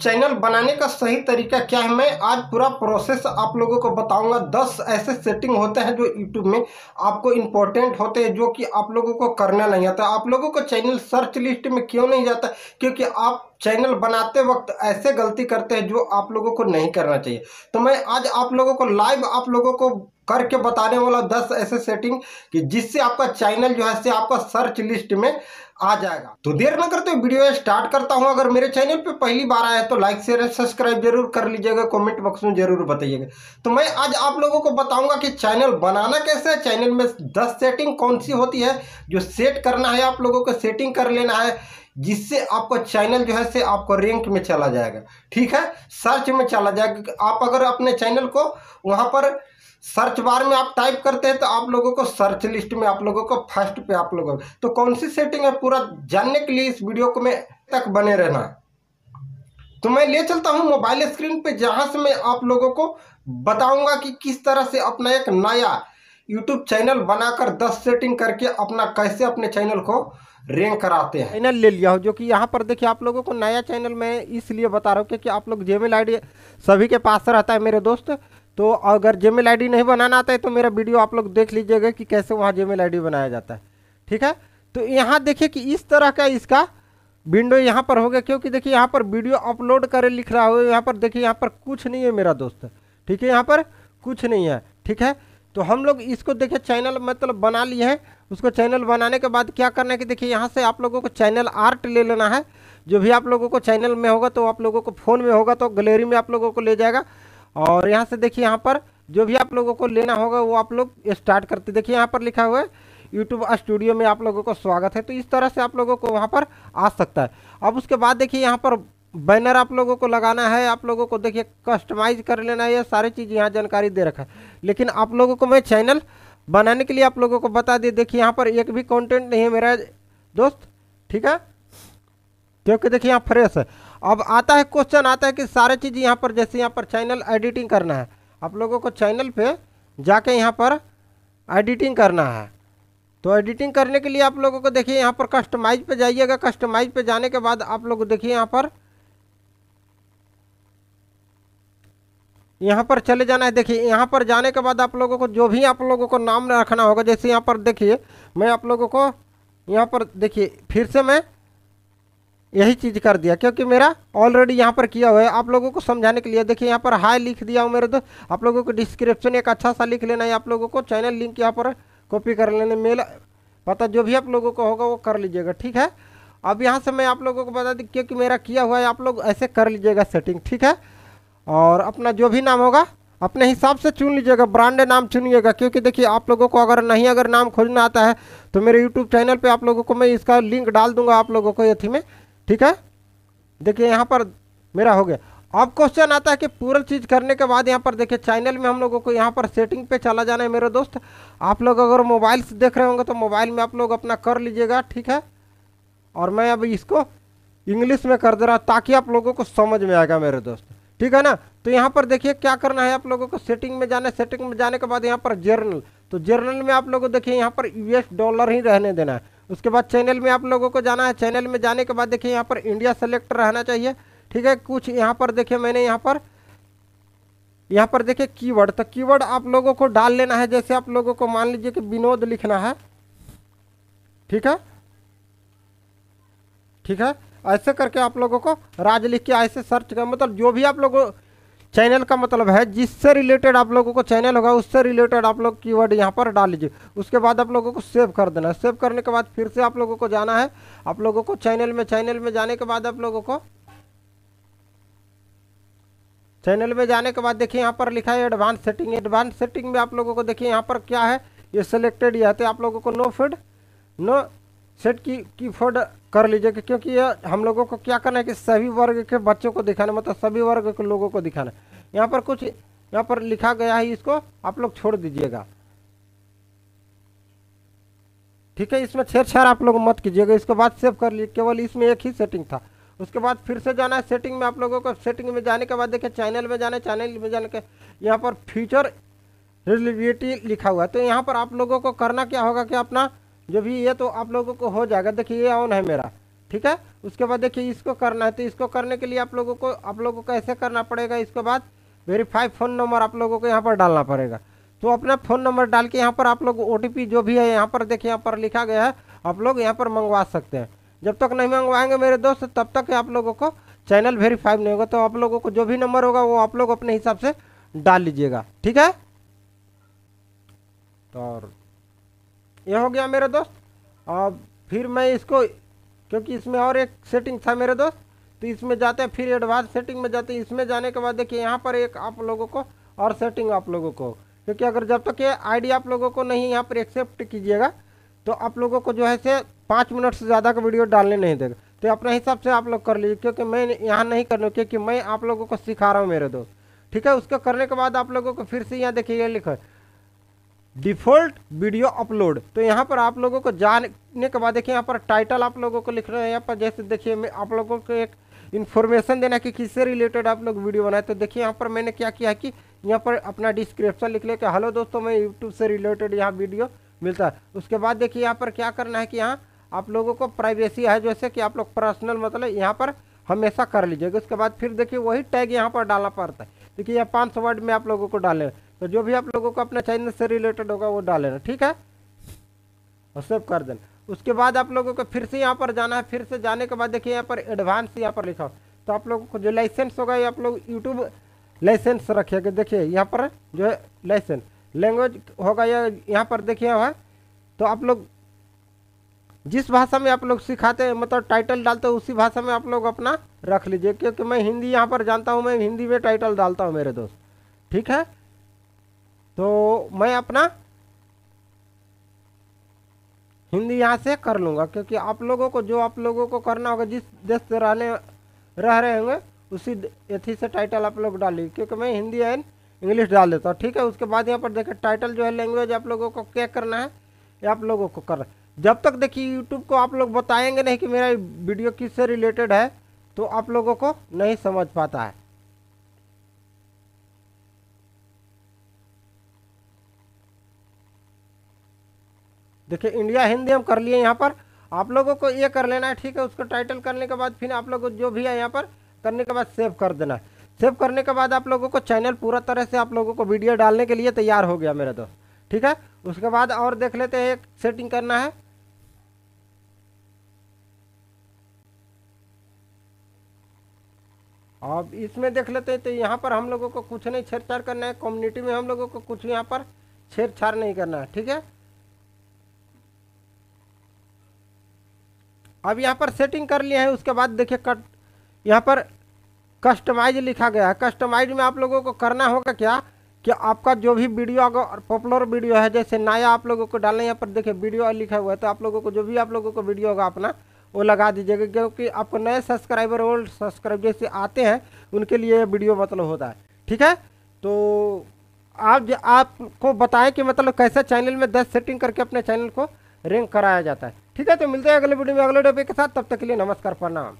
channel बनाने का सही तरीका क्या है मैं आज पूरा प्रोसेस आप लोगों को बताऊंगा दस ऐसे सेटिंग होते हैं जो यूट्यूब में आपको इम्पोर्टेंट होते हैं जो कि आप लोगों को करना नहीं आता आप लोगों को चैनल सर्च लिस्ट में क्यों नहीं जाता क्योंकि आप चैनल बनाते वक्त ऐसे गलती करते हैं जो आप लोगों को नहीं करना चाहिए तो मैं आज आप लोगों को लाइव आप लोगों को करके बताने वाला दस ऐसे सेटिंग कि जिससे आपका चैनल जो है से आपका सर्च लिस्ट में आ जाएगा तो देर न करते वीडियो स्टार्ट करता हूँ अगर मेरे चैनल पे पहली बार आया तो लाइक शेयर सब्सक्राइब जरूर कर लीजिएगा कमेंट बॉक्स में जरूर बताइएगा तो मैं आज आप लोगों को बताऊंगा कि चैनल बनाना कैसे है चैनल में दस सेटिंग कौन सी होती है जो सेट करना है आप लोगों को सेटिंग कर लेना है जिससे आपका चैनल जो है से आपको रैंक में चला जाएगा ठीक है सर्च में चला जाएगा आप अगर अपने चैनल को वहाँ पर सर्च बार में आप टाइप करते हैं तो आप लोगों को सर्च लिस्ट में आप लोगों को फर्स्ट पे आप लोगों को तो कौन सी सेटिंग है पूरा जानने के लिए इस वीडियो को में तक बने रहना तो मैं ले चलता हूं मोबाइल स्क्रीन पे जहां से मैं आप लोगों को बताऊंगा कि किस तरह से अपना एक नया यूट्यूब चैनल बनाकर दस सेटिंग करके अपना कैसे अपने चैनल को रैंक कराते हैं चैनल ले लिया हो जो कि यहाँ पर देखिए आप लोगों को नया चैनल मैं इसलिए बता रहा हूँ क्योंकि आप लोग जीमेल आईडी सभी के पास रहता है मेरे दोस्त तो अगर जीमेल आईडी नहीं बनाना आता है तो मेरा वीडियो आप लोग देख लीजिएगा कि कैसे वहाँ जीमेल आईडी बनाया जाता है ठीक है तो यहाँ देखिए कि इस तरह का इसका विंडो यहाँ पर हो गया क्योंकि देखिए यहाँ पर वीडियो अपलोड करे लिख रहा हो यहाँ पर देखिए यहाँ पर कुछ नहीं है मेरा दोस्त ठीक है यहाँ पर कुछ नहीं है ठीक है तो हम लोग इसको देखिए चैनल मतलब बना लिए हैं उसको चैनल बनाने के बाद क्या करना है कि देखिए यहाँ से आप लोगों को चैनल आर्ट ले लेना है जो भी आप लोगों को चैनल में होगा तो आप लोगों को फ़ोन में होगा तो गलेरी में आप लोगों को ले जाएगा और यहाँ से देखिए यहाँ पर जो भी आप लोगों को लेना होगा वो आप लोग स्टार्ट करते देखिए यहाँ पर लिखा हुआ है यूट्यूब स्टूडियो में आप लोगों को स्वागत है तो इस तरह से आप लोगों को वहाँ पर आ सकता है अब उसके बाद देखिए यहाँ पर बैनर आप लोगों को लगाना है आप लोगों को देखिए कस्टमाइज कर लेना है ये सारी चीज़ यहाँ जानकारी दे रखा है लेकिन आप लोगों को मैं चैनल बनाने के लिए आप लोगों को बता दी देखिए यहाँ पर एक भी कंटेंट नहीं है मेरा दोस्त ठीक है क्योंकि देखिए यहाँ फ्रेश है अब आता है क्वेश्चन आता है कि सारे चीज़ यहाँ पर जैसे यहाँ पर चैनल एडिटिंग करना है आप लोगों को चैनल पर जाके यहाँ पर एडिटिंग करना है तो एडिटिंग करने के लिए आप लोगों को देखिए यहाँ पर कस्टमाइज पर जाइएगा कस्टमाइज पर जाने के बाद आप लोग देखिए यहाँ पर यहाँ पर चले जाना है देखिए यहाँ पर जाने के बाद आप लोगों को जो भी आप लोगों को नाम रखना होगा जैसे यहाँ पर देखिए मैं आप लोगों को यहाँ पर देखिए फिर से मैं यही चीज़ कर दिया क्योंकि मेरा ऑलरेडी यहाँ पर किया हुआ है आप लोगों को समझाने के लिए देखिए यहाँ पर हाई लिख दिया हूँ मेरे तो आप लोगों को डिस्क्रिप्शन एक अच्छा सा लिख लेना है आप लोगों को चैनल लिंक यहाँ पर कॉपी कर लेना मेल पता जो भी आप लोगों को होगा वो कर लीजिएगा ठीक है अब यहाँ से मैं आप लोगों को बता दी क्योंकि मेरा किया हुआ है आप लोग ऐसे कर लीजिएगा सेटिंग ठीक है और अपना जो भी नाम होगा अपने हिसाब से चुन लीजिएगा ब्रांडेड नाम चुनिएगा क्योंकि देखिए आप लोगों को अगर नहीं अगर नाम खोजना आता है तो मेरे यूट्यूब चैनल पर आप लोगों को मैं इसका लिंक डाल दूँगा आप लोगों को यथी में ठीक है देखिए यहाँ पर मेरा हो गया अब क्वेश्चन आता है कि पूरा चीज़ करने के बाद यहाँ पर देखिए चैनल में हम लोगों को यहाँ पर सेटिंग पे चला जाना है मेरे दोस्त आप लोग अगर मोबाइल से देख रहे होंगे तो मोबाइल में आप लोग अपना कर लीजिएगा ठीक है और मैं अब इसको इंग्लिश में कर दे रहा ताकि आप लोगों को समझ में आएगा मेरे दोस्त ठीक है ना तो यहाँ पर देखिए क्या करना है आप लोगों को सेटिंग में जाना है सेटिंग में जाने के बाद यहाँ पर जर्नल तो जर्नल में आप लोगों को देखिए यहाँ पर यूएस डॉलर ही रहने देना है उसके बाद चैनल में आप लोगों को जाना है चैनल में जाने के बाद देखिए यहाँ पर इंडिया सेलेक्ट रहना चाहिए ठीक है कुछ यहाँ पर देखिए मैंने यहाँ पर यहाँ पर देखिए कीवर्ड तो कीवर्ड आप लोगों को डाल लेना है जैसे आप लोगों को मान लीजिए कि विनोद लिखना है ठीक है ठीक है ऐसे करके आप लोगों को राज लिख के ऐसे सर्च कर मतलब जो भी आप लोगों चैनल का मतलब है जिससे रिलेटेड आप लोगों को चैनल होगा उससे रिलेटेड आप लोग की वर्ड यहाँ पर डाल लीजिए उसके बाद आप लोगों को सेव कर देना सेव करने के बाद फिर से आप लोगों को जाना है आप लोगों को चैनल में चैनल में जाने के बाद आप लोगों को चैनल में जाने के बाद देखिए यहाँ पर लिखा है एडवांस सेटिंग एडवांस सेटिंग में आप लोगों को देखिए यहाँ पर क्या है ये सिलेक्टेड यह आते आप लोगों को नो फीड नो सेट की की फोड कर लीजिएगा क्योंकि ये हम लोगों को क्या करना है कि सभी वर्ग के बच्चों को दिखाना मतलब सभी वर्ग के लोगों को दिखाना है यहाँ पर कुछ यहाँ पर लिखा गया है इसको आप लोग छोड़ दीजिएगा ठीक है इसमें छेड़छाड़ आप लोग मत कीजिएगा इसके बाद सेव कर लीजिए केवल इसमें एक ही सेटिंग था उसके बाद फिर से जाना है सेटिंग में आप लोगों को सेटिंग में जाने के बाद देखिए चैनल में जाना है चैनल में जाने के यहाँ पर फ्यूचर रिलेविटी लिखा हुआ है तो यहाँ पर आप लोगों को करना क्या होगा कि अपना जो भी ये तो आप लोगों को हो जाएगा देखिए ये ऑन है मेरा ठीक है उसके बाद देखिए इसको करना है तो इसको करने के लिए आप लोगों को आप लोगों को कैसे करना पड़ेगा इसके बाद वेरीफाई फ़ोन नंबर आप लोगों को यहाँ पर डालना पड़ेगा तो अपना फ़ोन नंबर डाल के यहाँ पर आप लोग ओ जो भी है यहाँ पर देखिए यहाँ पर लिखा गया है आप लोग यहाँ पर मंगवा सकते हैं जब तक नहीं मंगवाएंगे मेरे दोस्त तब तक आप लोगों को चैनल वेरीफाई नहीं होगा तो आप लोगों को जो भी नंबर होगा वो आप लोग अपने हिसाब से डाल लीजिएगा ठीक है तो और ये हो गया मेरे दोस्त और फिर मैं इसको क्योंकि इसमें और एक सेटिंग था मेरे दोस्त तो इसमें जाते हैं फिर एडवांस सेटिंग में जाते हैं इसमें जाने के बाद देखिए यहाँ पर एक आप लोगों को और सेटिंग आप लोगों को क्योंकि अगर जब तक ये आईडी आप लोगों को नहीं यहाँ पर एक्सेप्ट कीजिएगा तो आप लोगों को जो है से पाँच मिनट से ज़्यादा का वीडियो डालने नहीं देगा तो अपने हिसाब से आप लोग कर लीजिए क्योंकि मैं यहाँ नहीं कर लूँ क्योंकि मैं आप लोगों को सिखा रहा हूँ मेरे दोस्त ठीक है उसको करने के बाद आप लोगों को फिर से यहाँ देखिए लिखा डिफॉल्ट वीडियो अपलोड तो यहाँ पर आप लोगों को जानने के बाद देखिए यहाँ पर टाइटल आप लोगों को लिख रहे हैं यहाँ पर जैसे देखिए मैं आप लोगों को एक इन्फॉर्मेशन देना है कि किससे रिलेटेड आप लोग वीडियो बनाए तो देखिए यहाँ पर मैंने क्या किया है कि यहाँ पर अपना डिस्क्रिप्शन लिख लिया कि हेलो दोस्तों मैं यूट्यूब से रिलेटेड यहाँ वीडियो मिलता है उसके बाद देखिए यहाँ पर क्या करना है कि यहाँ आप लोगों को प्राइवेसी है जैसे कि आप लोग पर्सनल मतलब यहाँ पर हमेशा कर लीजिएगा उसके बाद फिर देखिए वही टैग यहाँ पर डालना पड़ता है देखिए यहाँ पाँच वर्ड में आप लोगों को डाले तो जो भी आप लोगों को अपने चैनल से रिलेटेड होगा वो डाल लेना ठीक है और सेव कर देना उसके बाद आप लोगों को फिर से यहाँ पर जाना है फिर से जाने के बाद देखिए यहाँ पर एडवांस यहाँ पर लिखा हो तो आप लोगों को जो लाइसेंस होगा ये आप लोग यूट्यूब लाइसेंस रखिएगा देखिए यहाँ पर जो है लाइसेंस लैंग्वेज होगा या यहाँ पर देखिए वह तो आप लोग जिस भाषा में आप लोग सिखाते हैं मतलब टाइटल डालते हैं उसी भाषा में आप लोग अपना रख लीजिए क्योंकि मैं हिंदी यहाँ पर जानता हूँ मैं हिंदी में टाइटल डालता हूँ मेरे दोस्त ठीक है तो मैं अपना हिंदी यहाँ से कर लूँगा क्योंकि आप लोगों को जो आप लोगों को करना होगा जिस देश से रहने रह रहे होंगे उसी यथी से टाइटल आप लोग डालिए क्योंकि मैं हिंदी एंड इंग्लिश डाल देता हूँ ठीक है उसके बाद यहाँ पर देखें टाइटल जो है लैंग्वेज आप लोगों को क्या करना है ये आप लोगों को कर जब तक देखिए यूट्यूब को आप लोग बताएंगे नहीं कि मेरा वीडियो किससे रिलेटेड है तो आप लोगों को नहीं समझ पाता है देखिए इंडिया हिंदी हम कर लिए यहाँ पर आप लोगों को ये कर लेना है ठीक है उसको टाइटल करने के बाद फिर आप लोगों को जो भी है यहाँ पर करने के बाद सेव कर देना है सेव करने के बाद आप लोगों को चैनल पूरा तरह से आप लोगों को वीडियो डालने के लिए तैयार हो गया मेरा दोस्त ठीक है उसके बाद और देख लेते हैं एक सेटिंग करना है अब इसमें देख लेते हैं तो यहाँ पर हम लोगों को कुछ नहीं छेड़छाड़ करना है कम्युनिटी में हम लोगों को कुछ यहाँ पर छेड़छाड़ नहीं करना है ठीक है अब यहाँ पर सेटिंग कर लिए हैं उसके बाद देखिए कट यहाँ पर कस्टमाइज लिखा गया है कस्टमाइज में आप लोगों को करना होगा क्या कि आपका जो भी वीडियो अगर पॉपुलर वीडियो है जैसे नया आप लोगों को डालना यहाँ पर देखिए वीडियो लिखा हुआ है तो आप लोगों को जो भी आप लोगों को वीडियो होगा अपना वो लगा दीजिएगा क्योंकि आपको नए सब्सक्राइबर ओल्ड सब्सक्राइब जैसे आते हैं उनके लिए वीडियो मतलब होता है ठीक है तो आप आपको बताएं कि मतलब कैसे चैनल में दस सेटिंग करके अपने चैनल को रिंग कराया जाता है ठीक है तो मिलते हैं अगले वीडियो में अगले टॉपिक के साथ तब तक के लिए नमस्कार प्रणाम